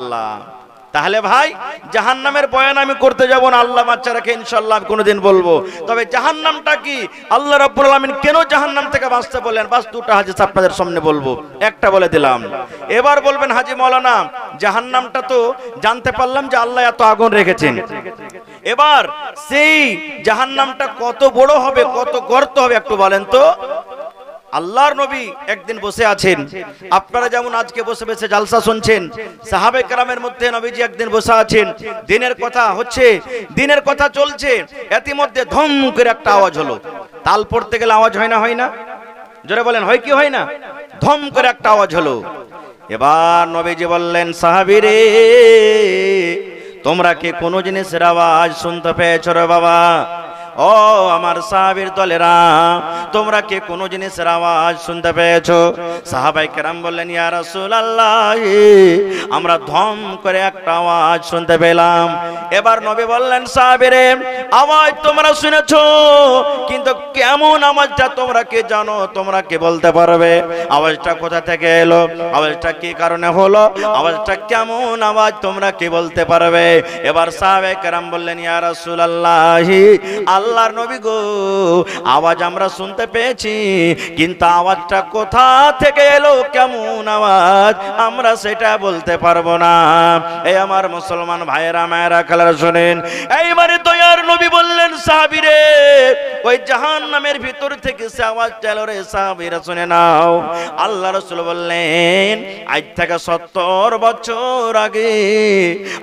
আল্লাহ তাহলে ভাই জাহান নামের বয়ান আমি করতে যাব না আল্লাহ রেখে ইনশাল্লাহ কোনোদিন বলবো তবে জাহান নামটা কি আল্লাহ রব আলমিন কেন জাহান নাম থেকে বাঁচতে বললেন বাস দুটো হাজি আপনাদের সামনে বলবো একটা বলে দিলাম এবার বলবেন হাজি মৌলানা জাহান নামটা তো জানতে পারলাম যে আল্লাহ এত আগুন রেখেছেন এবার সেই জাহান নামটা কত বড় হবে কত গর্ত হবে একটু বলেন তো আল্লাহর নবী একদিন বসে আছেন আপনারা যেমন আজকে বসে বসে জালসা শুনছেন সাহাবে কারামের মধ্যে নবীজি একদিন বসে আছেন দিনের কথা হচ্ছে দিনের কথা চলছে ইতিমধ্যে ধম করে একটা আওয়াজ হলো তাল পড়তে গেলে আওয়াজ হয় না হয় না জোরে বলেন হয় কি হয় না ধম করে একটা আওয়াজ হলো এবার নবীজি বললেন সাহাবিরে তোমরা কি কোনো জিনিসের আওয়াজ শুনতে পেয়েছ রে বাবা ও আমার সাহাবির দলেরা তোমরা কে কোনো জিনিসের আওয়াজ শুনতে পেয়েছ সাহাবাই কেরাম বললেন ইয়া রাসুল আল্লাহ আমরা ধম করে একটা আওয়াজ শুনতে পেলাম এবার নবী বললেন সাহাবিরে আওয়াজ তোমরা শুনেছ কিন্তু কেমন আওয়াজটা তোমরা কে জানো তোমরা কে বলতে পারবে আওয়াজটা কোথা থেকে এলো আওয়াজটা কি কারণে হলো আওয়াজটা কেমন আওয়াজ তোমরা কে বলতে পারবে এবার সাহাবে কেরাম বললেন ইয়া রসুল আল্লাহ আল্লাহ আল্লাহর নবী গো আওয়াজ আমরা শুনতে পেয়েছি কিন্তু আওয়াজটা কোথা থেকে এলো কেমন আওয়াজ আমরা সেটা বলতে পারবো না এই আমার মুসলমান ভাইয়েরা মায়েরা খেলার শোনেন এইবারে দয়ার নবী বললেন সাহাবিরে ওই জাহান নামের ভিতর থেকে সে আওয়াজ চাইল রে সাহাবিরা শুনে নাও আল্লাহ রসুল বললেন আজ থেকে সত্তর বছর আগে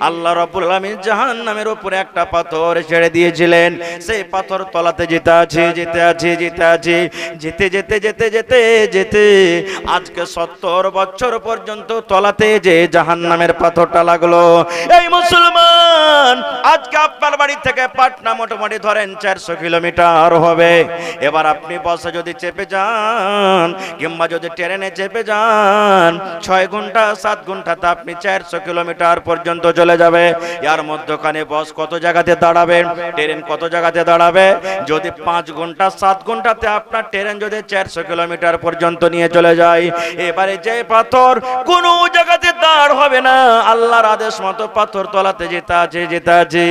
আল্লাহ রবুল আলমী জাহান নামের উপরে একটা পাথর ছেড়ে দিয়েছিলেন সেই পাথর তলাতে যেতে আছে যেতে আছে যেতে আছে যেতে যেতে যেতে যেতে যেতে আজকে সত্তর বছর পর্যন্ত তলাতে যে জাহান নামের পাথরটা লাগলো এই মুসলমান আজকে আপনার বাড়ি থেকে পাটনা মোটামুটি ধরেন চারশো কিলোমিটার হবে এবার আপনি বসে যদি চেপে যান কিংবা যদি ট্রেনে চেপে যান ছয় ঘন্টা সাত ঘন্টাতে আপনি চারশো কিলোমিটার পর্যন্ত চলে যাবে এর মধ্যখানে বস কত জায়গাতে দাঁড়াবে ট্রেন কত জায়গাতে দাঁড়াবে যদি পাঁচ ঘন্টা সাত ঘন্টাতে আপনার ট্রেন যদি চারশো কিলোমিটার পর্যন্ত নিয়ে চলে যায় এবারে যে পাথর কোনো জায়গাতে দাঁড় হবে না আল্লাহর আদেশ মতো পাথর তোলাতে যেতে আছে যেতে আছে আছে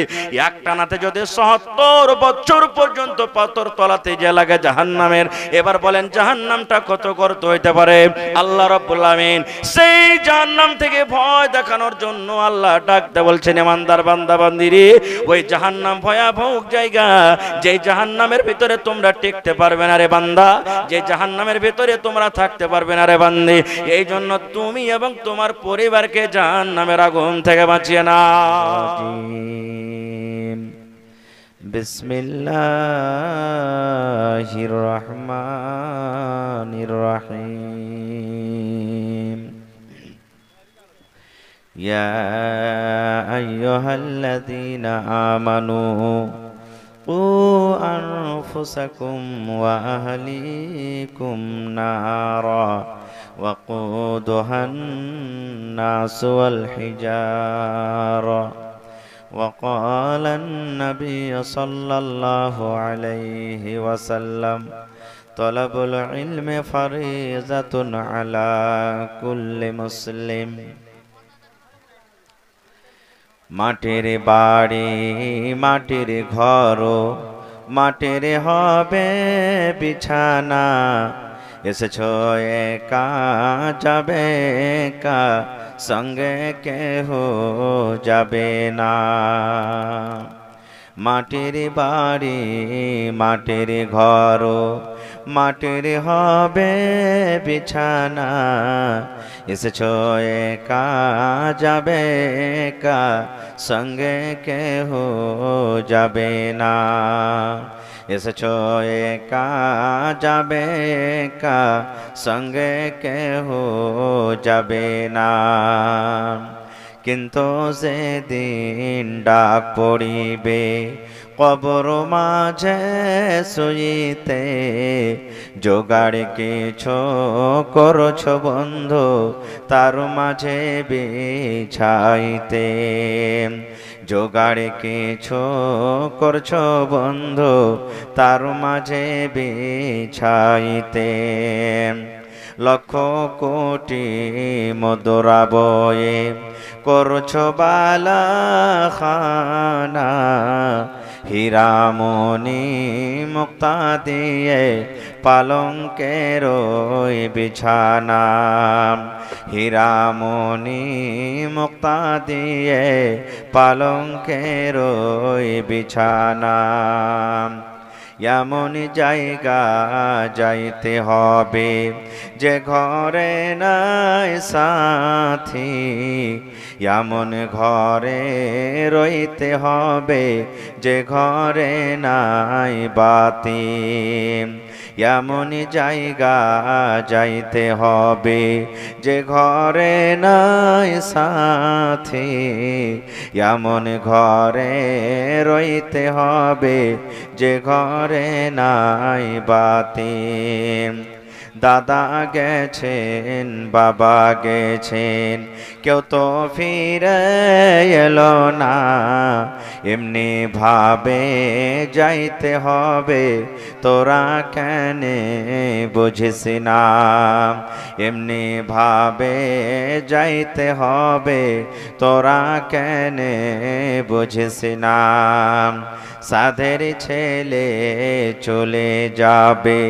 এক টানাতে যদি সত্তর বছর পর্যন্ত পাথর তলাতে যে লাগে জাহান নামের এবার বলেন জাহান নামটা কত গর্ত হইতে পারে আল্লাহ রবীন্দিন সেই জাহান নাম থেকে ভয় দেখানোর জন্য আল্লাহ ডাকতে বলছেন নেমানদার বান্দা বান্দিরি ওই জাহান নাম ভয়াবহ জায়গা যে জাহান নামের ভিতরে তোমরা টিকতে পারবে না রে বান্দা যে জাহান নামের ভিতরে তোমরা থাকতে পারবে না রে বান্দি এই জন্য তুমি এবং তোমার পরিবারকে জাহান নামের আগুন থেকে বাঁচিয়ে না بسم الله الرحمن الرحيم يا أيها الذين آمنوا قوا أنفسكم وأهليكم نارا وقودها الناس والحجارة وقال النبي صلى الله عليه وسلم طلب العلم فريزة على كل مسلم মাটির বাড়ি মাটির ঘর মাটির হবে বিছানা এসেছ একা যাবে একা সঙ্গে কেহ যাবে না মাটির বাড়ি মাটির ঘর মাটির হবে বিছানা এসেছ একা যাবে একা সঙ্গে কেহ যাবে না এসেছ একা যাবে একা সঙ্গে কেহ যাবে না কিন্তু সেদিন ডাক পড়িবে কবর মাঝে শুইতে জোগাড় কিছু করছ বন্ধু তার মাঝে বিছাইতে জোগাড় কিছু করছ বন্ধু তার মাঝে বিছাইতে লক্ষ কোটি মদরা বয়ে করছ বালা খানা হিরামনি মুক্তা দিয়ে পালঙ্কের ওই বিছানা হিরামনি মুক্তা দিয়ে পালঙ্কের ওই বিছানা এমন জায়গা যাইতে হবে যে ঘরে নাই সাথি এমন ঘরে রইতে হবে যে ঘরে নাই বাতি এমন জায়গা যাইতে হবে যে ঘরে নাই সাথে এমন ঘরে রইতে হবে যে ঘরে নাই বাতি দাদা গেছেন বাবা গেছেন কেউ তো ফিরে এলো না এমনি ভাবে যাইতে হবে তোরা কেন বুঝিস না এমনি ভাবে যাইতে হবে তোরা কেন বুঝিস না সাধের ছেলে চলে যাবে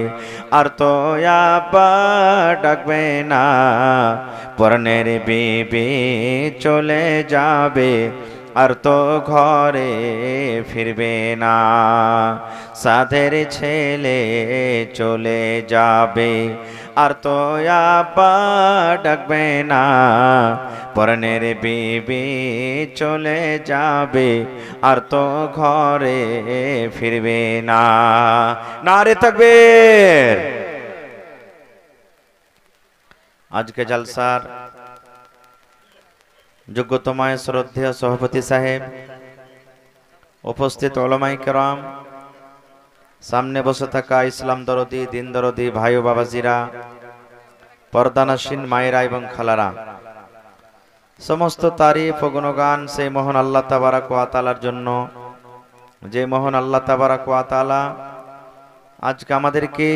আর তো আবার ডাকবে না পরনের বিবি চলে যাবে আর তো ঘরে ফিরবে না সাধের ছেলে চলে যাবে আর তো আব্বা ডাকবে না পরনের বিবি চলে যাবে আর তো ঘরে ফিরবে না নারে থাকবে আজকে জালসার যোগ্যতমায় শ্রদ্ধেয় সভাপতি সাহেব উপস্থিত অলমাই কেরাম সামনে বসে থাকা ইসলাম দরদি দিন দরদি ভাই ও বাবাজিরা পর্দানাসীন মায়েরা এবং খালারা সমস্ত তারিফ ও গুণগান সেই মোহন আল্লাহ তাবারা কোয়াতালার জন্য যে মোহন আল্লাহ তাবারা কোয়াতালা আজকে আমাদেরকে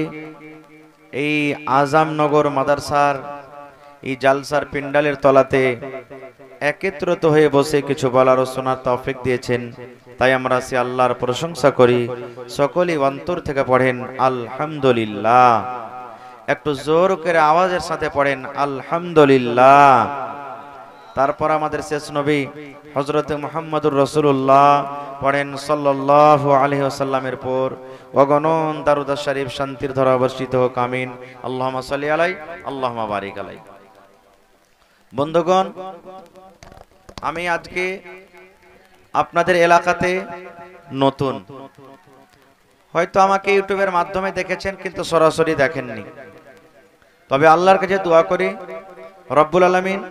এই আজামনগর মাদারসার এই জালসার পিন্ডালের তলাতে একত্রিত হয়ে বসে কিছু বলার শোনার তৌফিক দিয়েছেন তাই আমরা সে আল্লাহর প্রশংসা করি সকলেই অন্তর থেকে পড়েন আলহামদুলিল্লাহ একটু জোর করে আওয়াজের সাথে পড়েন আলহামদুলিল্লাহ তারপর আমাদের শেষ নবী হজরত মোহাম্মদুর রসুল্লাহ পড়েন সাল্লাহ আলহি আসাল্লামের পর অগণন দারুদা শরীফ শান্তির ধরা অবস্থিত হোক আমিন আল্লাহ সাল্লি আলাই আল্লাহ বারিক আলাই বন্ধুগণ আমি আজকে আপনাদের এলাকাতে নতুন হয়তো আমাকে ইউটিউবের মাধ্যমে দেখেছেন কিন্তু সরাসরি দেখেননি তবে আল্লাহর কাছে দোয়া করি রব্বুল আলমিন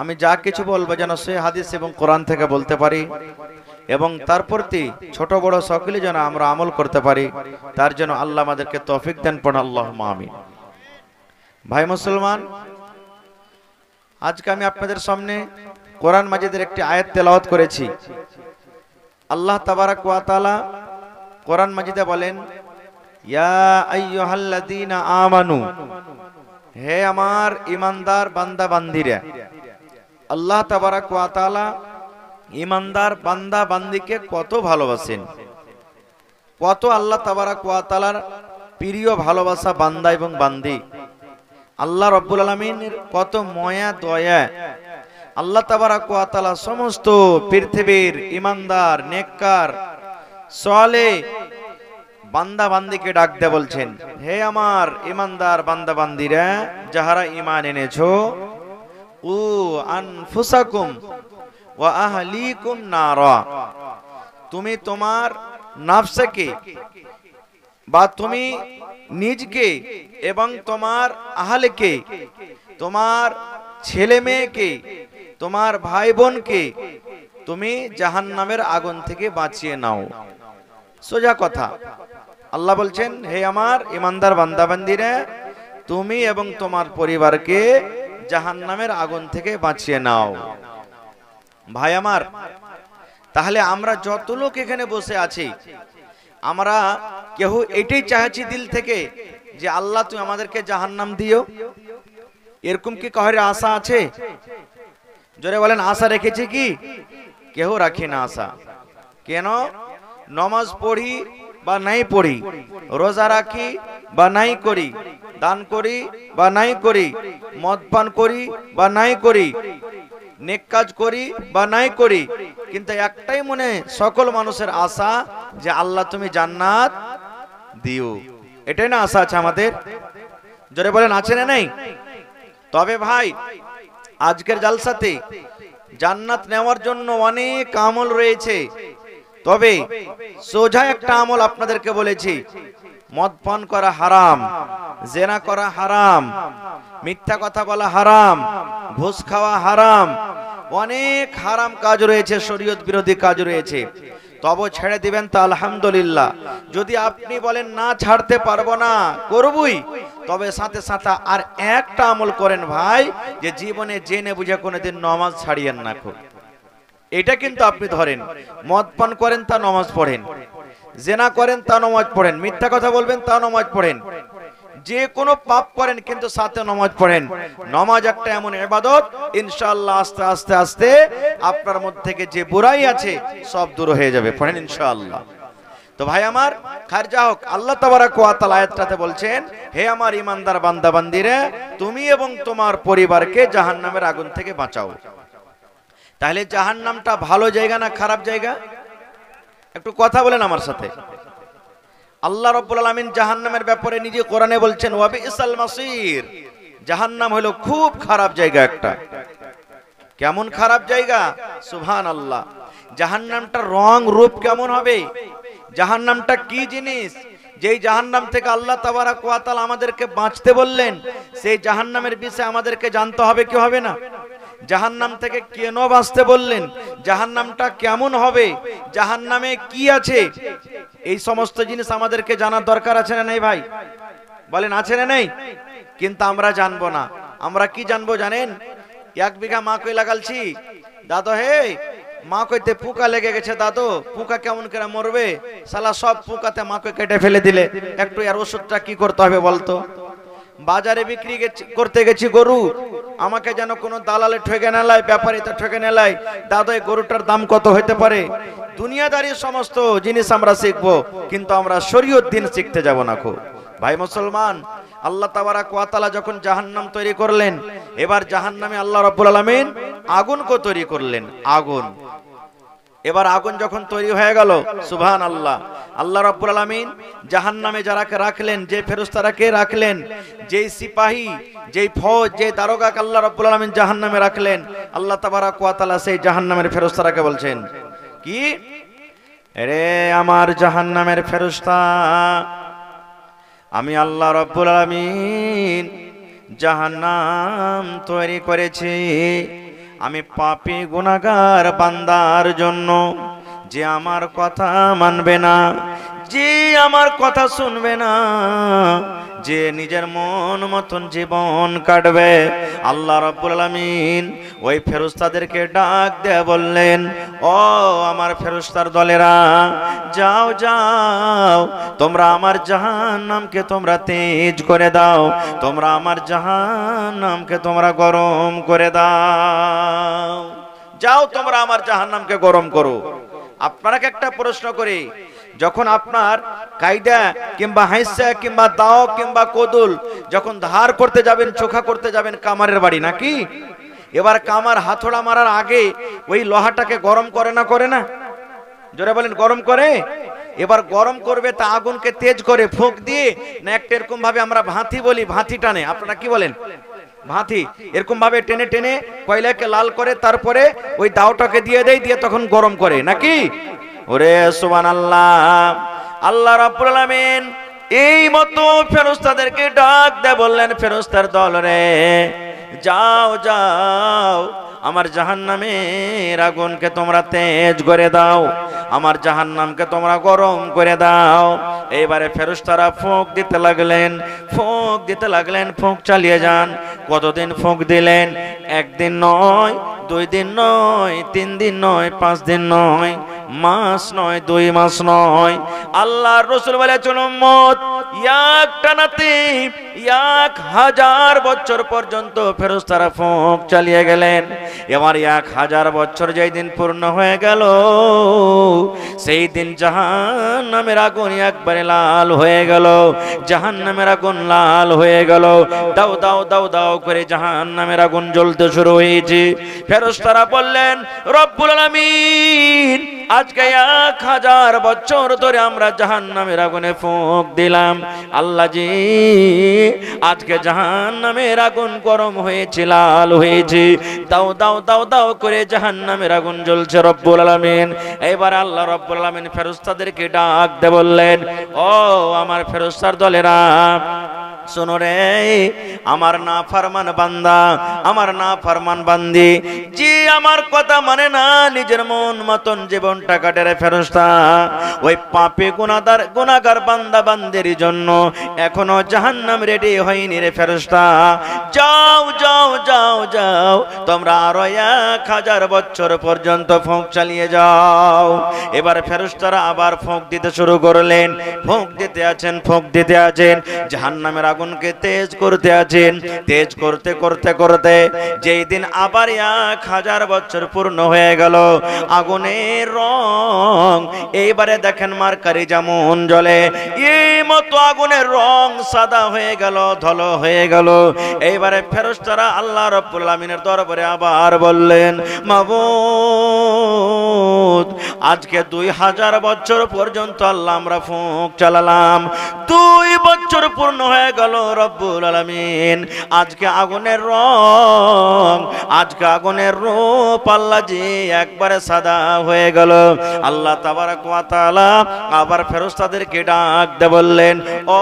আমি যা কিছু বলবো যেন সে হাদিস এবং কোরআন থেকে বলতে পারি এবং তার প্রতি ছোট বড় সকলে যেন আমরা আমল করতে পারি তার জন্য আল্লাহ আমাদেরকে তফিক দেন পড়া আল্লাহ মামিন ভাই মুসলমান আজকে আমি আপনাদের সামনে কোরআন মাজিদের একটি আয়াত তেলাওয়াত করেছি আল্লাহ তাবারাক ওয়া তাআলা কোরআন মাজিদে বলেন ইয়া আইয়ুহাল্লাযীনা আমানু হে আমার ইমানদার বান্দা বান্দিরা আল্লাহ তাবারাক ওয়া তাআলা ইমানদার বান্দা বান্দিকে কত ভালোবাসেন কত আল্লাহ তাবারাক ওয়া তাআলার প্রিয় ভালোবাসা বান্দা এবং বান্দি আল্লাহ রব্বুল আলমিনের কত ময়া দয়া আল্লাহ তাবারাকালা সমস্ত পৃথিবীর ইমানদার নেককার সলে বান্দা বান্দিকে ডাক দে বলছেন হে আমার ইমানদার বান্দা বান্দিরা যাহারা ইমান এনেছো ও আনফুসাকুম ওয়া আহলিকুম নারা তুমি তোমার নাফসাকে বা তুমি নিজকে এবং তোমার আহলেকে তোমার ছেলে মেয়েকে তোমার ভাই বোনকে তুমি জাহান নামের আগুন থেকে বাঁচিয়ে নাও সোজা কথা আল্লাহ বলছেন হে আমার ইমানদার বান্দাবান্দিরে তুমি এবং তোমার পরিবারকে জাহান নামের আগুন থেকে বাঁচিয়ে নাও ভাই আমার তাহলে আমরা যত লোক এখানে বসে আছি আমরা কেহ এটাই চাইছি দিল থেকে যে আল্লাহ তুমি আমাদেরকে জাহান্নাম দিও এরকম কি কাহের আশা আছে জোরে বলেন আশা রেখেছি কি কেহ রাখি না আশা কেন নমাজ পড়ি বা নাই পড়ি রোজা রাখি বা নাই করি দান করি বা নাই করি মদ পান করি বা নাই করি নেক কাজ করি বা নাই করি কিন্তু একটাই মনে সকল মানুষের আশা যে আল্লাহ তুমি জান্নাত দিও এটাই না আশা আছে আমাদের জোরে বলেন আছে না নাই তবে ভাই আজকের জালসাতে জান্নাত নেওয়ার জন্য অনেক আমল রয়েছে তবে সোজা একটা আমল আপনাদেরকে বলেছি মদ পান করা হারাম জেনা করা হারাম মিথ্যা কথা বলা হারাম ঘুষ খাওয়া হারাম অনেক হারাম কাজ রয়েছে শরীয়ত বিরোধী কাজ রয়েছে তব ছেড়ে দিবেন তা আলহামদুলিল্লাহ যদি আপনি বলেন না ছাড়তে পারবো না করবই তবে সাথে সাথে আর একটা আমল করেন ভাই যে জীবনে জেনে বুঝে কোনোদিন নমাজ ছাড়িয়েন না খুব এটা কিন্তু আপনি ধরেন মদ পান করেন তা নমাজ পড়েন জেনা করেন তা নমাজ পড়েন মিথ্যা কথা বলবেন তা নমাজ পড়েন যে কোনো পাপ করেন কিন্তু সাথে নমাজ পড়েন নমাজ একটা এমন এবাদত ইনশাআল্লাহ আস্তে আস্তে আস্তে আপনার মধ্যে থেকে যে বুড়াই আছে সব দূর হয়ে যাবে পড়েন ইনশাআল্লাহ তো ভাই আমার খারজা হোক আল্লাহ তাবারাকাল আয়াতটাতে বলছেন হে আমার ইমানদার বান্দা বান্দিরে তুমি এবং তোমার পরিবারকে জাহান্নামের আগুন থেকে বাঁচাও তাহলে জাহান্নামটা ভালো জায়গা না খারাপ জায়গা একটু কথা বলেন আমার সাথে আল্লাহ রব্বুল আলমিন জাহান্নামের ব্যাপারে নিজে কোরআনে বলছেন ওয়াবি ইসাল মাসির জাহান্নাম হলো খুব খারাপ জায়গা একটা কেমন খারাপ জায়গা সুহান আল্লাহ জাহান্নামটা রং রূপ কেমন হবে জাহান্নামটা কি জিনিস যেই জাহান্নাম থেকে আল্লাহ তাবারা কোয়াতাল আমাদেরকে বাঁচতে বললেন সেই জাহান্নামের বিষয়ে আমাদেরকে জানতে হবে কি হবে না নাম থেকে কেন বাঁচতে বললেন জাহান্নামটা কেমন হবে নামে কি আছে এই সমস্ত জিনিস আমাদেরকে জানার দরকার আছে না নেই ভাই বলেন আছে না নেই কিন্তু আমরা জানবো না আমরা কি জানবো জানেন এক বিঘা মা কই লাগালছি দাদো হে মা কইতে পোকা লেগে গেছে দাদো পোকা কেমন করে মরবে সালা সব পোকাতে মা কই কেটে ফেলে দিলে একটু আর ওষুধটা কি করতে হবে বলতো বাজারে বিক্রি করতে গেছি গরু আমাকে যেন কোনো দালালে ঠেকে নেলায় ব্যাপারীতে ঠেকে নেলায় দাদা গরুটার দাম কত হতে পারে দুনিয়াদারি সমস্ত জিনিস আমরা শিখবো কিন্তু আমরা শরীয়ত দিন শিখতে যাব না খুব ভাই মুসলমান আল্লাহ তাবারা কোয়াতালা যখন জাহান্নাম তৈরি করলেন এবার জাহান্নামে আল্লাহ রব্বুল আলমিন কো তৈরি করলেন আগুন এবার আগুন যখন তৈরি হয়ে গেল সুভান আল্লাহ আল্লাহ রাব্বুল আলামিন জাহান্নামে যারাকে রাখলেন যে ফেরেশতারাকে রাখলেন যেই সিপাহী যেই ফৌজ যে দারোগাকে আল্লাহ রাব্বুল আলামিন জাহান্নামে রাখলেন আল্লাহ তাবারাক ওয়া তাআলা সেই জাহান্নামের ফেরেশতারাকে বলছেন কি রে আমার জাহান্নামের ফেরেশতা আমি আল্লাহ রাব্বুল আলামিন জাহান্নাম তৈরি করেছি আমি পাপি গুণাগার বান্দার জন্য যে আমার কথা মানবে না যে আমার কথা শুনবে না যে নিজের মন মতন জীবন কাটবে আল্লাহ রব্বুল আলমিন ওই ফেরুস্তাদেরকে ডাক দেয়া বললেন ও আমার ফেরুস্তার দলেরা যাও যাও তোমরা আমার জাহান নামকে তোমরা তেজ করে দাও তোমরা আমার জাহান নামকে তোমরা গরম করে দাও যাও তোমরা আমার জাহান নামকে গরম করো আপনারা একটা প্রশ্ন করি যখন আপনার কায়দা কিংবা হাইসা কিংবা দাও কিংবা কদুল যখন ধার করতে যাবেন চোখা করতে যাবেন কামারের বাড়ি নাকি এবার কামার হাতড়া মারার আগে ওই লোহাটাকে গরম করে না করে না জোরে বলেন গরম করে এবার গরম করবে তা আগুনকে তেজ করে ফোঁক দিয়ে না একটা এরকম ভাবে আমরা ভাঁথি বলি ভাঁথি টানে আপনারা কি বলেন ভাঁথি এরকম ভাবে টেনে টেনে কয়লাকে লাল করে তারপরে ওই দাওটাকে দিয়ে দেয় দিয়ে তখন গরম করে নাকি ওরে সুবান আল্লাহ আল্লাহ রাব্বুল এই মতো ফেরোস্তাদেরকে ডাক দে বললেন ফেরোস্তার দল রে যাও যাও আমার জাহান নামের আগুনকে তোমরা তেজ করে দাও আমার জাহান নামকে তোমরা গরম করে দাও এইবারে ফেরুস্তারা ফোঁক দিতে লাগলেন ফোঁক দিতে লাগলেন ফোঁক চালিয়ে যান কতদিন ফোঁক দিলেন একদিন নয় দুই দিন নয় তিন দিন নয় পাঁচ দিন নয় মাস নয় দুই মাস নয় আল্লাহর রসুল বলে চলম্মত ইয়াক টানাতে ইয়াক হাজার বছর পর্যন্ত ফেরস্তারা ফোঁক চালিয়ে গেলেন এবার এক হাজার বছর যেই দিন পূর্ণ হয়ে গেল সেই দিন জাহান নামের আগুন একবারে লাল হয়ে গেল জাহান নামের আগুন লাল হয়ে গেল দাও দাও দাও দাও করে জাহান নামের আগুন জ্বলতে শুরু হয়েছে ফেরস্তারা বললেন রব্বুল আলামিন আজকে এক হাজার বছর ধরে আমরা নামের আগুনে ফুঁক দিলাম আল্লাহ জি আজকে নামের আগুন গরম হয়েছে লাল হয়েছে দাও দাও দাও দাও করে নামের আগুন জ্বলছে রব্বুল আলামিন এবার আল্লাহ রব্বুল আলামিন ফেরস্তাদেরকে ডাক দে বললেন ও আমার ফেরস্তার দলেরা শোনো রে আমার না ফরমান বান্দা আমার না ফরমান বান্দি জি আমার কথা মানে না নিজের মন মতন জীবনটা কাটে রে ফেরস্তা ওই পাপে গুণাদার গুণাগার বান্দা বান্দের জন্য এখনো জাহান্নাম রেডি হয়নি রে ফেরস্তা যাও যাও যাও যাও তোমরা আরো এক হাজার বছর পর্যন্ত ফোঁক চালিয়ে যাও এবার ফেরস্তারা আবার ফোঁক দিতে শুরু করলেন ফোঁক দিতে আছেন ফোঁক দিতে আছেন জাহান্নামের আগুনকে তেজ করতে আছেন তেজ করতে করতে করতে যেই দিন আবার এক হাজার বছর পূর্ণ হয়ে গেল আগুনের রং এইবারে দেখেন মার্কারি যেমন জলে এই মতো আগুনের রং সাদা হয়ে গেল ধল হয়ে গেল এইবারে ফেরস্তারা আল্লাহ রব্বুল আমিনের দরবারে আবার বললেন মাবু আজকে দুই হাজার বছর পর্যন্ত আল্লাহ আমরা ফুঁক চালালাম দুই বছর পূর্ণ হয়ে গেল হলো রব্বুল আলমিন আজকে আগুনের রং আজকে আগুনের রূপ আল্লাহ যে একবারে সাদা হয়ে গেল আল্লাহ তাবার ওয়া আবার ফেরুস্তাদেরকে ডাক দে বললেন ও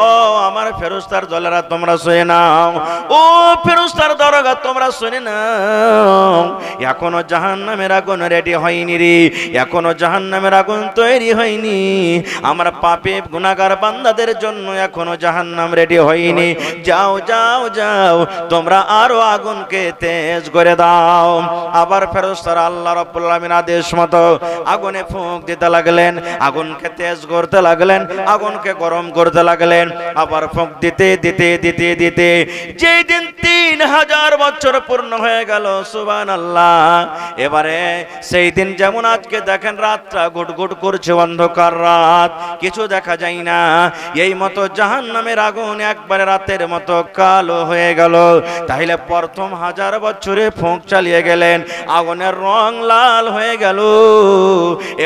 আমার ফেরুস্তার জলেরা তোমরা শুয়ে নাও ও ফেরুস্তার দরগা তোমরা শুনে নাও এখনো জাহান্নামের আগুন রেডি হয়নি রে এখনো জাহান্নামের আগুন তৈরি হয়নি আমার পাপে গুণাগার বান্দাদের জন্য এখনো জাহান্নাম রেডি হয়নি হয়নি যাও যাও যাও তোমরা আরো আগুনকে তেজ করে দাও আবার ফেরস্তারা আল্লাহ রব্বুল আদেশ মতো আগুনে ফুঁক দিতে লাগলেন আগুনকে তেজ করতে লাগলেন আগুনকে গরম করতে লাগলেন আবার ফুঁক দিতে দিতে দিতে দিতে যেই দিন তিন হাজার বছর পূর্ণ হয়ে গেল সুবান আল্লাহ এবারে সেই দিন যেমন আজকে দেখেন রাতটা গুটগুট করছে অন্ধকার রাত কিছু দেখা যায় না এই মতো জাহান নামের আগুন একবারে রাতের মতো কালো হয়ে গেল তাহলে প্রথম হাজার বছরে ফোঁক চালিয়ে গেলেন আগুনের রং লাল হয়ে গেল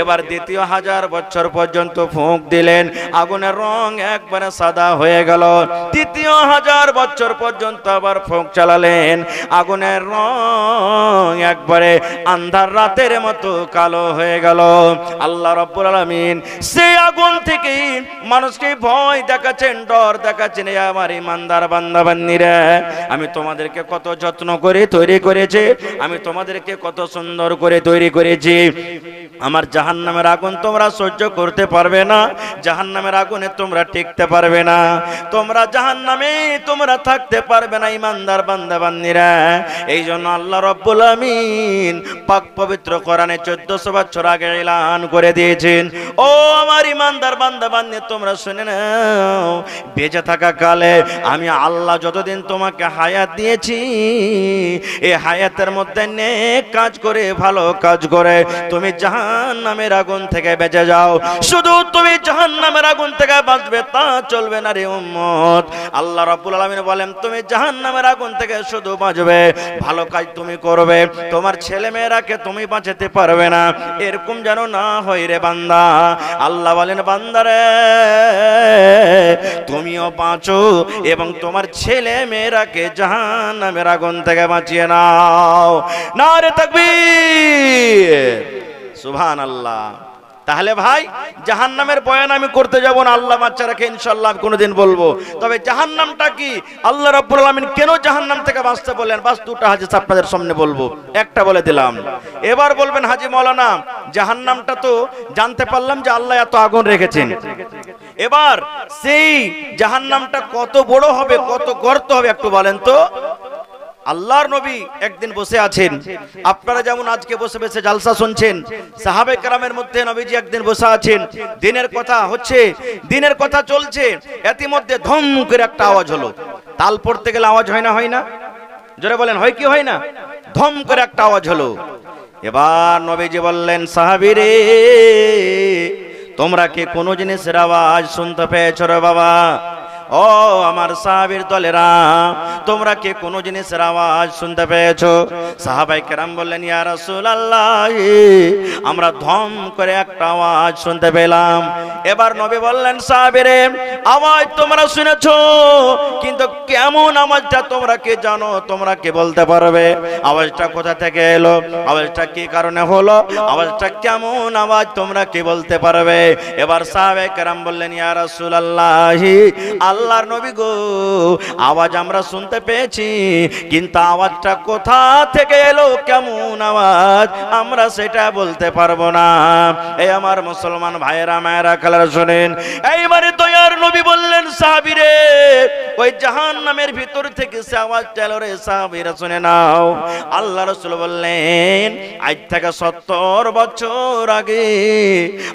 এবার দ্বিতীয় হাজার বছর পর্যন্ত ফোঁক দিলেন আগুনের রং একবারে সাদা হয়ে গেল তৃতীয় হাজার বছর পর্যন্ত আবার ফোঁক চালালেন আগুনের রং একবারে আন্ধার রাতের মতো কালো হয়ে গেল আল্লাহ রব্বুল আলমিন সেই আগুন থেকে মানুষকে ভয় দেখাচ্ছেন ডর দেখাচ্ছেন আমার আমার ইমানদার বান্দাবান্দিরা আমি তোমাদেরকে কত যত্ন করে তৈরি করেছি আমি তোমাদেরকে কত সুন্দর করে তৈরি করেছি আমার জাহান নামের আগুন তোমরা সহ্য করতে পারবে না জাহান নামের আগুনে তোমরা টিকতে পারবে না তোমরা জাহান নামে তোমরা থাকতে পারবে না ইমানদার বান্দাবান্দিরা এই জন্য আল্লাহ রব্বুল আমিন পাক পবিত্র কোরআনে চোদ্দশো বছর আগে এলান করে দিয়েছেন ও আমার ইমানদার বান্দাবান্দি তোমরা শুনে নাও বেঁচে থাকা কালে আমি আল্লাহ যতদিন তোমাকে হায়াত দিয়েছি এই হায়াতের মধ্যে নে কাজ করে ভালো কাজ করে তুমি জাহান জাহান্নামের আগুন থেকে বেঁচে যাও শুধু তুমি জাহান্নামের আগুন থেকে বাঁচবে তা চলবে না রে উম্মত আল্লাহ রাব্বুল আলামিন বলেন তুমি জাহান্নামের আগুন থেকে শুধু বাঁচবে ভালো কাজ তুমি করবে তোমার ছেলে মেয়েরাকে তুমি বাঁচাতে পারবে না এরকম যেন না হয় রে বান্দা আল্লাহ বলেন বান্দারে তুমিও বাঁচো এবং তোমার ছেলে মেয়েরাকে জাহান্নামের আগুন থেকে বাঁচিয়ে নাও না রে তাকবীর সুভান আল্লাহ তাহলে ভাই জাহান নামের বয়ান আমি করতে যাবো না আল্লাহ রাখে ইনশাল্লাহ কোনোদিন বলবো তবে জাহান নামটা কি আল্লাহ রব্বুল আলমিন কেন জাহান নাম থেকে বাঁচতে বললেন বাস দুটা হাজি আপনাদের সামনে বলবো একটা বলে দিলাম এবার বলবেন হাজি মৌলানা জাহান নামটা তো জানতে পারলাম যে আল্লাহ এত আগুন রেখেছেন এবার সেই জাহান নামটা কত বড় হবে কত গর্ত হবে একটু বলেন তো আল্লাহর নবী একদিন বসে আছেন আপনারা যেমন আজকে বসে বসে জালসা শুনছেন সাহাবে কারামের মধ্যে নবীজি একদিন বসে আছেন দিনের কথা হচ্ছে দিনের কথা চলছে ইতিমধ্যে ধম একটা আওয়াজ হলো তাল পড়তে গেলে আওয়াজ হয় না হয় না জোরে বলেন হয় কি হয় না ধম করে একটা আওয়াজ হলো এবার নবীজি বললেন সাহাবিরে তোমরা কি কোনো জিনিসের আওয়াজ শুনতে পেয়েছ রে বাবা ও আমার সাহাবির দলেরা তোমরা কে কোনো জিনিসের আওয়াজ শুনতে পেয়েছ সাহাবাই কেরাম বললেন ইয়া আল্লাহ আমরা ধম করে একটা আওয়াজ শুনতে পেলাম এবার নবী বললেন সাহাবিরে আওয়াজ তোমরা শুনেছ কিন্তু কেমন আওয়াজটা তোমরা কে জানো তোমরা কে বলতে পারবে আওয়াজটা কোথা থেকে এলো আওয়াজটা কি কারণে হলো আওয়াজটা কেমন আওয়াজ তোমরা কে বলতে পারবে এবার সাহাবে কেরাম বললেন ইয়া রসুল আল্লাহ আল্লাহর নবী গো আওয়াজ আমরা শুনতে পেয়েছি কিন্তু আওয়াজটা কোথা থেকে এলো কেমন আওয়াজ আমরা সেটা বলতে পারবো না এই আমার মুসলমান ভাইয়েরা মায়েরা খেলার শোনেন এইবারে আর নবী বললেন সাহাবিরে ওই জাহান নামের ভিতর থেকে সে আওয়াজ চাইল রে সাহাবিরা শুনে নাও আল্লাহ রসুল বললেন আজ থেকে সত্তর বছর আগে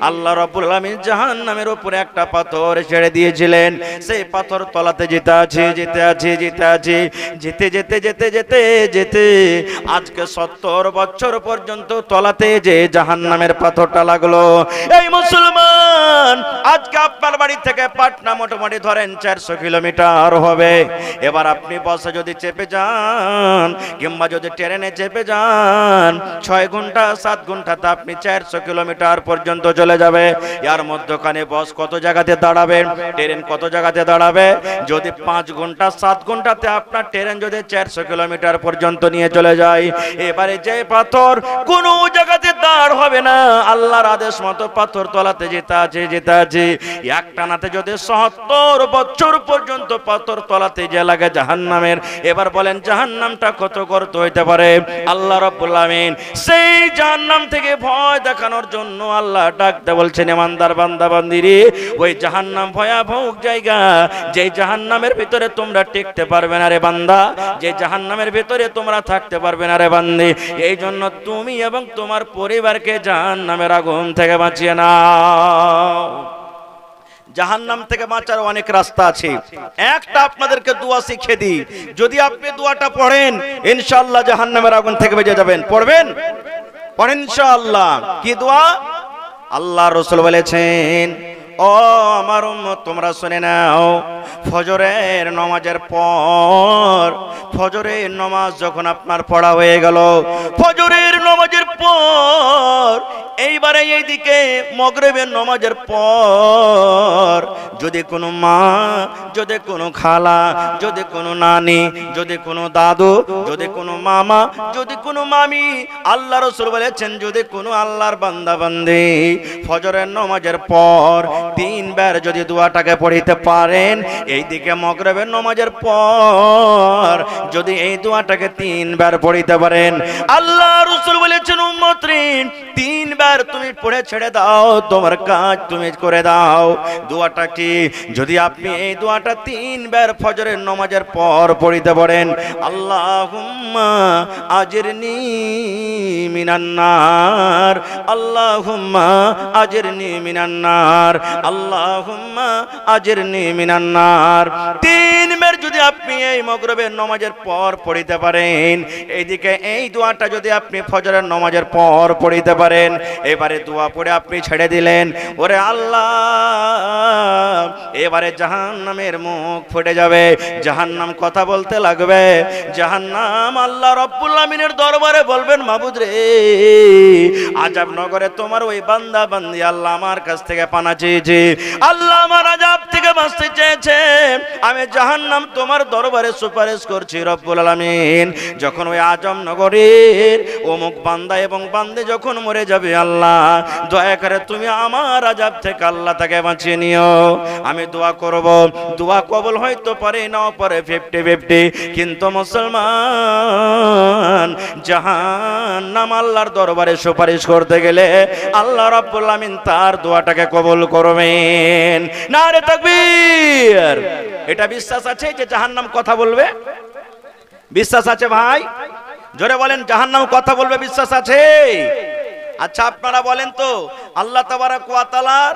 আল্লাহ রবুল আমি জাহান নামের উপরে একটা পাথর ছেড়ে দিয়েছিলেন সেই পাথর তলাতে যেতে আছে যেতে আছে যেতে আছে যেতে যেতে যেতে যেতে যেতে আজকে সত্তর বছর পর্যন্ত তলাতে যে জাহান নামের পাথরটা লাগলো এই মুসলমান আজকে আপনার বাড়ি থেকে পাটনা মোটামুটি ধরেন চারশো কিলোমিটার হবে এবার আপনি বসে যদি চেপে যান কিংবা যদি ট্রেনে চেপে যান ছয় ঘন্টা সাত ঘন্টাতে আপনি চারশো কিলোমিটার পর্যন্ত চলে যাবে এর মধ্যখানে বস কত জায়গাতে দাঁড়াবেন ট্রেন কত জায়গাতে দাঁড়াবে দাঁড়াবে যদি পাঁচ ঘন্টা সাত ঘন্টাতে আপনার ট্রেন যদি চারশো কিলোমিটার পর্যন্ত নিয়ে চলে যায় এবারে যে পাথর কোন জায়গাতে দাঁড় হবে না আল্লাহর আদেশ মতো পাথর তলাতে যেতে আছে যেতে আছে এক টানাতে যদি সত্তর বছর পর্যন্ত পাথর তলাতে যে লাগে জাহান নামের এবার বলেন জাহান নামটা কত করতে হইতে পারে আল্লাহ রব্বুল সেই জাহান নাম থেকে ভয় দেখানোর জন্য আল্লাহ ডাকতে বলছেন এমানদার বান্দা ওই জাহান নাম ভয়াবহ জায়গা যে জাহান্নামের ভিতরে তোমরা টিকতে পারবে না রে বান্দা যে জাহান্নামের ভিতরে তোমরা থাকতে পারবে না রে বান্দি এই জন্য তুমি এবং তোমার পরিবারকে জাহান্নামের আগুন থেকে বাঁচিয়ে নাও জাহান্নাম থেকে বাঁচার অনেক রাস্তা আছে একটা আপনাদেরকে দোয়া শিখে দিই যদি আপনি দোয়াটা পড়েন ইনশাআল্লাহ জাহান্নামের আগুন থেকে বেঁচে যাবেন পড়বেন পড়েন ইনশাআল্লাহ কি দোয়া আল্লাহ রসুল বলেছেন ও আমার তোমরা শুনে নাও ফজরের নমাজের পর ফজরের নমাজ যখন আপনার পড়া হয়ে গেল ফজরের নমাজের পর এইবারে এইদিকে মগরেবের নমাজের পর যদি কোনো মা যদি কোনো খালা যদি কোনো নানি যদি কোনো দাদু যদি কোনো মামা যদি কোনো মামি আল্লাহ রসুল বলেছেন যদি কোনো আল্লাহর বান্দাবান্দি ফজরের নমাজের পর Dean মিম্বার যদি দোয়াটাকে পড়িতে পারেন এই দিকে মগরবের নমাজের পর যদি এই দোয়াটাকে তিনবার পড়িতে পারেন আল্লাহ রসুল বলেছেন উম্মত্রিন তিনবার তুমি পড়ে ছেড়ে দাও তোমার কাজ তুমি করে দাও দোয়াটা কি যদি আপনি এই দোয়াটা তিনবার ফজরের নমাজের পর পড়িতে পারেন আল্লাহ আজের নি মিনান্নার আল্লাহ আজের নি মিনান্নার আল্লাহ আল্লাহুম্মা আজরনি মিনান তিন মের যদি আপনি এই মগরবের নামাজের পর পড়িতে পারেন এইদিকে এই দোয়াটা যদি আপনি ফজরের নমাজের পর পড়িতে পারেন এবারে দোয়া পড়ে আপনি ছেড়ে দিলেন ওরে আল্লাহ এবারে জাহান্নামের মুখ ফুটে যাবে জাহান্নাম কথা বলতে লাগবে জাহান্নাম আল্লাহ রব্বুল দরবারে বলবেন মাবুদ রে আজাব নগরে তোমার ওই বান্দা বান্দি আল্লাহ আমার কাছ থেকে পানা চেয়েছে আল্লাহ আমার আজাব থেকে বাঁচতে চেয়েছে আমি জাহান্নাম তোমার দরবারে সুপারিশ করছি রব্বুল আলমিন যখন ওই আজম নগরীর অমুক বান্দা এবং বান্দে যখন মরে যাবে আল্লাহ দয়া করে তুমি আমার আজাব থেকে আল্লাহ তাকে বাঁচিয়ে নিও আমি দোয়া করব দোয়া কবল হয়তো পারে নাও পারে ফিফটি ফিফটি কিন্তু মুসলমান জাহান্নাম আল্লাহর দরবারে সুপারিশ করতে গেলে আল্লাহ রব্বুল আলমিন তার দোয়াটাকে কবল করবেন আমিন না রে তকবীর এটা বিশ্বাস আছে যে জাহান্নাম কথা বলবে বিশ্বাস আছে ভাই জোরে বলেন জাহান্নাম কথা বলবে বিশ্বাস আছে আচ্ছা আপনারা বলেন তো আল্লাহ তাবারাকাতালার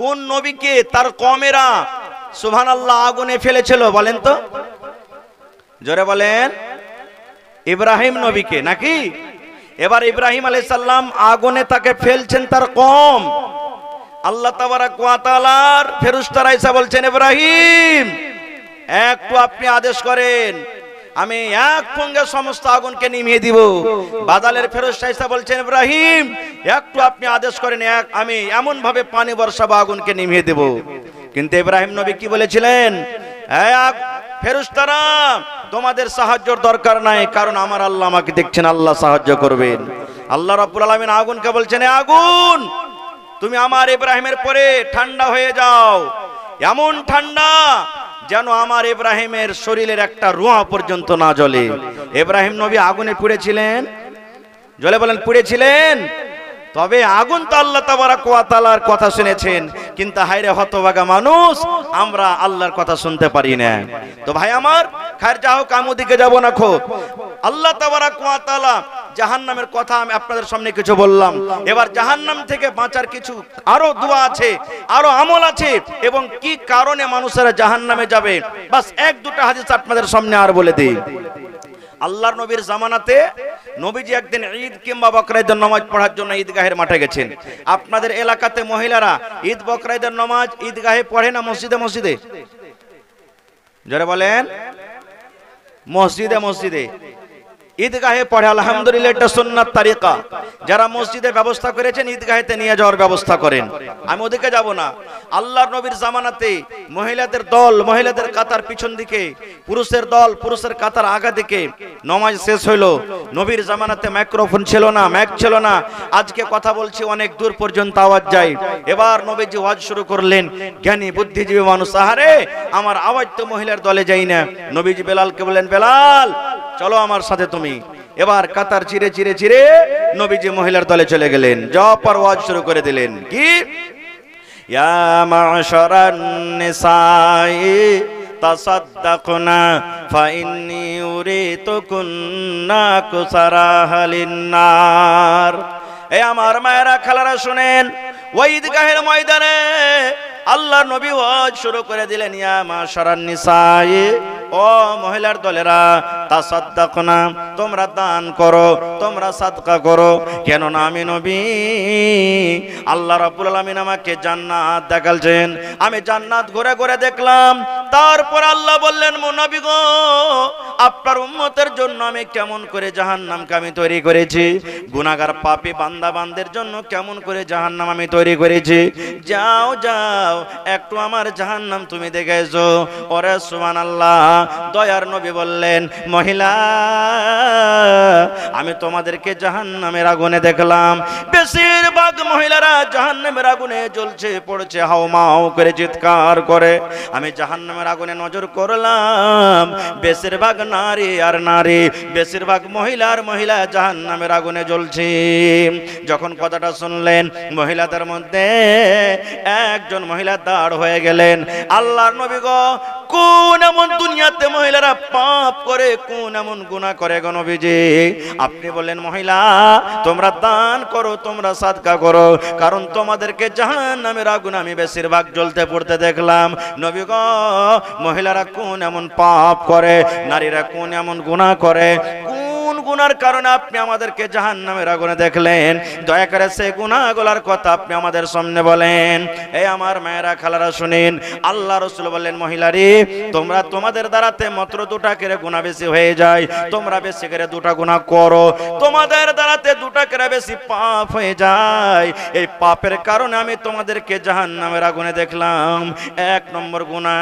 কোন নবীকে তার কমেরা সুবহান আল্লাহ আগুনে ফেলেছিল বলেন তো জোরে বলেন ইব্রাহিম নবীকে নাকি এবার ইব্রাহিম আলাইসাল্লাম আগুনে তাকে ফেলছেন তার কম আল্লাহ তাবারাকালার ফেরুস্তার আইসা বলছেন ইব্রাহিম একটু আপনি আদেশ করেন আমি এক সঙ্গে সমস্ত আগুনকে নিমিয়ে দিব বাদালের ফেরস্তা বলছেন ইব্রাহিম একটু আপনি আদেশ করেন এক আমি এমন ভাবে পানি বর্ষাবো আগুনকে নিমিয়ে দেব কিন্তু ইব্রাহিম নবী কি বলেছিলেন এক ফেরুস্তারা তোমাদের সাহায্যর দরকার নাই কারণ আমার আল্লাহ আমাকে দেখছেন আল্লাহ সাহায্য করবেন আল্লাহ রাবুল আলামিন আগুনকে বলছেন আগুন তুমি আমার ইব্রাহিমের পরে ঠান্ডা হয়ে যাও এমন ঠান্ডা যেন আমার ইব্রাহিমের শরীরের একটা রুয়া পর্যন্ত না জলে ইব্রাহিম নবী আগুনে পুড়েছিলেন জলে বলেন পুড়েছিলেন তবে আগুন তো আল্লাহ তাবারা কোয়াতালার কথা শুনেছেন কিন্তু হাইরে হতভাগা মানুষ আমরা আল্লাহর কথা শুনতে পারি না তো ভাই আমার খায়ের যা হোক আমি যাব না খো আল্লাহ তাবারা কোয়াতালা জাহান নামের কথা আমি আপনাদের সামনে কিছু বললাম এবার জাহান নাম থেকে বাঁচার কিছু আরো দোয়া আছে আরো আমল আছে এবং কি কারণে মানুষেরা জাহান নামে যাবে বাস এক দুটা হাদিস আপনাদের সামনে আর বলে দিই আল্লাহর নবীর জামানাতে নবীজি একদিন ঈদ কিংবা বকরাইদের নামাজ পড়ার জন্য ঈদগাহের মাঠে গেছেন আপনাদের এলাকাতে মহিলারা ঈদ বকরাইদের নামাজ ঈদগাহে পড়ে না মসজিদে মসজিদে যারা বলেন মসজিদে মসজিদে ঈদগাহে পড়ে আলহামদুলিল্লাহ এটা সুন্নাত তারিকা যারা মসজিদে ব্যবস্থা করেছেন ঈদগাহেতে নিয়ে যাওয়ার ব্যবস্থা করেন আমি ওদিকে যাব না আল্লাহর নবীর জামানাতে মহিলাদের দল মহিলাদের কাতার পিছন দিকে পুরুষের দল পুরুষের কাতার আগা দিকে নমাজ শেষ হইলো নবীর জামানাতে মাইক্রোফোন ছিল না ম্যাক ছিল না আজকে কথা বলছি অনেক দূর পর্যন্ত আওয়াজ যায় এবার নবীজি ওয়াজ শুরু করলেন জ্ঞানী বুদ্ধিজীবী মানুষ আহারে আমার আওয়াজ তো মহিলার দলে যাই না নবীজি বেলালকে বললেন বেলাল চলো আমার সাথে তুমি তুমি এবার কাতার চিরে চিরে চিরে নবীজি মহিলার দলে চলে গেলেন জব পর ওয়াজ শুরু করে দিলেন কি يا معشر النساء এ আমার মায়েরা খালারা শুনেন ঈদগাহের ময়দানে আল্লাহ নবী ওয়াজ শুরু করে দিলেন ইয়া মা সরান নিসাই ও মহিলার দলেরা তা না তোমরা দান করো তোমরা সাদকা করো কেন না আমি নবী আল্লাহ রাব্বুল আলামিন আমাকে জান্নাত দেখালছেন আমি জান্নাত ঘুরে ঘুরে দেখলাম তারপর আল্লাহ বললেন মো নবী গো আপনার উম্মতের জন্য আমি কেমন করে জাহান্নামকে আমি তৈরি করেছি গুনাহগার পাপী বান্দা বান্দের জন্য কেমন করে জাহান্নাম আমি তৈরি তৈরি করেছি যাও যাও একটু আমার জাহান্নাম তুমি দেখেছো ওরে সুমান আল্লাহ দয়ার নবী বললেন মহিলা আমি তোমাদেরকে জাহান্নামের আগুনে দেখলাম বেশিরভাগ মহিলারা জাহান্নামের আগুনে জ্বলছে পড়ছে মাও করে চিৎকার করে আমি জাহান্নামের আগুনে নজর করলাম বেশিরভাগ নারী আর নারী বেশিরভাগ মহিলার মহিলা জাহান্নামের আগুনে জ্বলছে যখন কথাটা শুনলেন মহিলাদের মধ্যে মধ্যে একজন মহিলা দাঁড় হয়ে গেলেন আল্লাহর নবী গো কোন এমন দুনিয়াতে মহিলারা পাপ করে কোন এমন গুণা করে গো নবীজি আপনি বলেন মহিলা তোমরা দান করো তোমরা সাদকা করো কারণ তোমাদেরকে জাহান নামের আগুন আমি বেশিরভাগ জ্বলতে পড়তে দেখলাম নবী গ মহিলারা কোন এমন পাপ করে নারীরা কোন এমন গুণা করে কোন গুনার কারণে আপনি আমাদেরকে জাহান নামের আগুনে দেখলেন দয়া করে সে গুনাগুলার কথা আপনি আমাদের সামনে বলেন এই আমার মায়েরা খালারা শুনেন আল্লাহ রসুল বললেন মহিলারি তোমরা তোমাদের দ্বারাতে মাত্র দুটা করে গুণা বেশি হয়ে যায় তোমরা বেশি করে দুটা গুণা করো তোমাদের দ্বারাতে দুটা করে বেশি পাপ হয়ে যায় এই পাপের কারণে আমি তোমাদেরকে জাহান নামের আগুনে দেখলাম এক নম্বর গুণা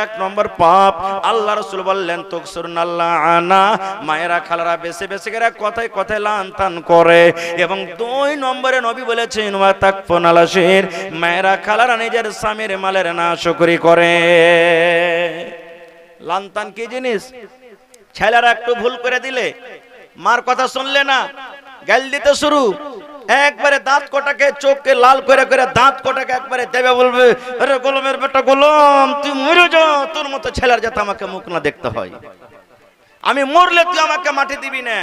এক নম্বর পাপ আল্লাহ রসুল বললেন তকসুর আল্লাহ আনা মায়েরা খালারা বেছে বেছে করে কথায় কথায় লান করে এবং দুই নম্বরে নবী বলেছেন ওয়া তাকফুন আলাশির মায়েরা খালারা নিজের স্বামীর মালের না শুকরি করে লানতান কি জিনিস ছেলেরা একটু ভুল করে দিলে মার কথা শুনলে না গাল দিতে শুরু একবারে দাঁত কোটাকে চোখকে লাল করে করে দাঁত কোটাকে একবারে দেবে বলবে আরে গোলমের বেটা গোলম তুই মরে যা তোর মতো ছেলের যাতে আমাকে মুখ না দেখতে হয় আমি মরলে তুই আমাকে মাটি দিবি না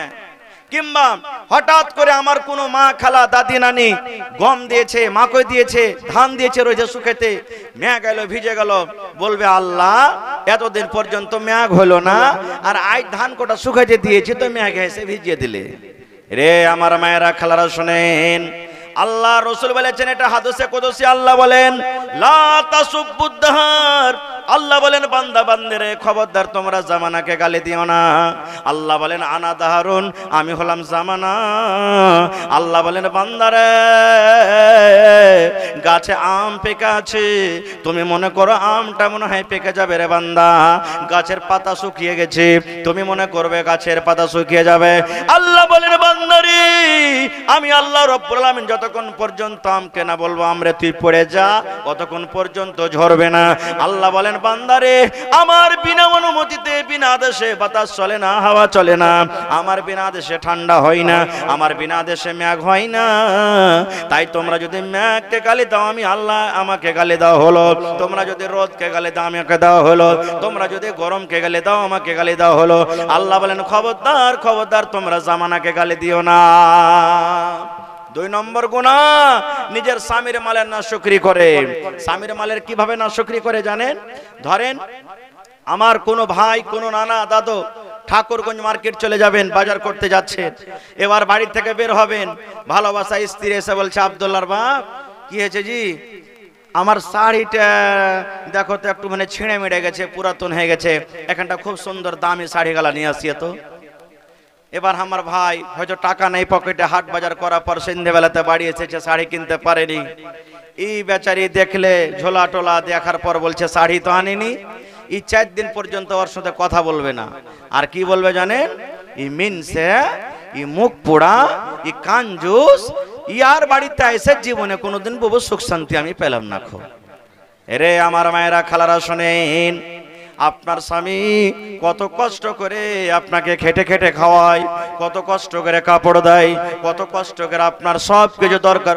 কিংবা হঠাৎ করে আমার কোনো মা খালা দাদি নানি গম দিয়েছে মাকই দিয়েছে ধান দিয়েছে রয়েছে সুখেতে মেয়া গেল ভিজে গেল বলবে আল্লাহ এতদিন পর্যন্ত মেয়াগ হলো না আর আজ ধান কোটা শুকাইতে দিয়েছে তো মেয়াগ এসে ভিজিয়ে দিলে রে আমার মায়েরা খালারা শোনেন আল্লাহ রসুল বলেছেন এটা হাদসে কদসে আল্লাহ বলেন লা তাসুব্বুদ্দাহার আল্লাহ বলেন বান্দা বান্দেরে খবরদার তোমরা জামানাকে গালি দিও না আল্লাহ বলেন আনা দাহারুন আমি হলাম জামানা আল্লাহ বলেন বান্দারে গাছে আম পেকে আছে তুমি মনে করো আমটা মনে হয় পেকে যাবে রে বান্দা গাছের পাতা শুকিয়ে গেছে তুমি মনে করবে গাছের পাতা শুকিয়ে যাবে আল্লাহ বলেন বান্দারি আমি আল্লাহ রব্বুল আলামিন যতক্ষণ পর্যন্ত আমকে না বলবো আমরে তুই পড়ে যা ততক্ষণ পর্যন্ত ঝরবে না আল্লাহ বলেন বান্দারে আমার বিনা অনুমতিতে বিনা দেশে বাতাস চলে না হাওয়া চলে না আমার বিনা দেশে ঠান্ডা হয় না আমার বিনা দেশে ম্যাঘ হয় না তাই তোমরা যদি ম্যাঘকে গালি দাও আমি আল্লাহ আমাকে গালি দাও হলো তোমরা যদি রোদকে গালি দাও আমাকে দাও হলো তোমরা যদি গরমকে গালি দাও আমাকে গালি দাও হলো আল্লাহ বলেন খবরদার খবরদার তোমরা জামানাকে গালি দিও না দুই নম্বর গুণা নিজের স্বামীর মালের না শুক্রি করে স্বামীর মালের কিভাবে না শুক্রি করে জানেন ধরেন আমার কোনো ভাই কোনো নানা দাদু ঠাকুরগঞ্জ মার্কেট চলে যাবেন বাজার করতে যাচ্ছেন এবার বাড়ি থেকে বের হবেন ভালোবাসা স্ত্রী এসে বলছে আবদুল্লার বাপ কি হয়েছে জি আমার শাড়িটা দেখো তো একটু মানে ছিঁড়ে মেড়ে গেছে পুরাতন হয়ে গেছে এখানটা খুব সুন্দর দামি গালা নিয়ে আসিয়ে তো এবার আমার ভাই হয়তো টাকা নেই পকেটে হাট বাজার করার পর সন্ধেবেলাতে বাড়ি এসেছে শাড়ি কিনতে পারেনি এই বেচারি দেখলে ঝোলা টোলা দেখার পর বলছে শাড়ি তো আনিনি এই চার দিন পর্যন্ত ওর সাথে কথা বলবে না আর কি বলবে জানেন ই মিনসে ই মুখ পোড়া ই কানজুস ইয়ার বাড়িতে এসে জীবনে কোনোদিন বহু সুখ শান্তি আমি পেলাম না খো এরে আমার মায়েরা খালারা শোনেন আপনার স্বামী কত কষ্ট করে আপনাকে খেটে খেটে খাওয়ায় কত কষ্ট করে কাপড় দেয় কত কষ্ট করে আপনার সব কিছু দরকার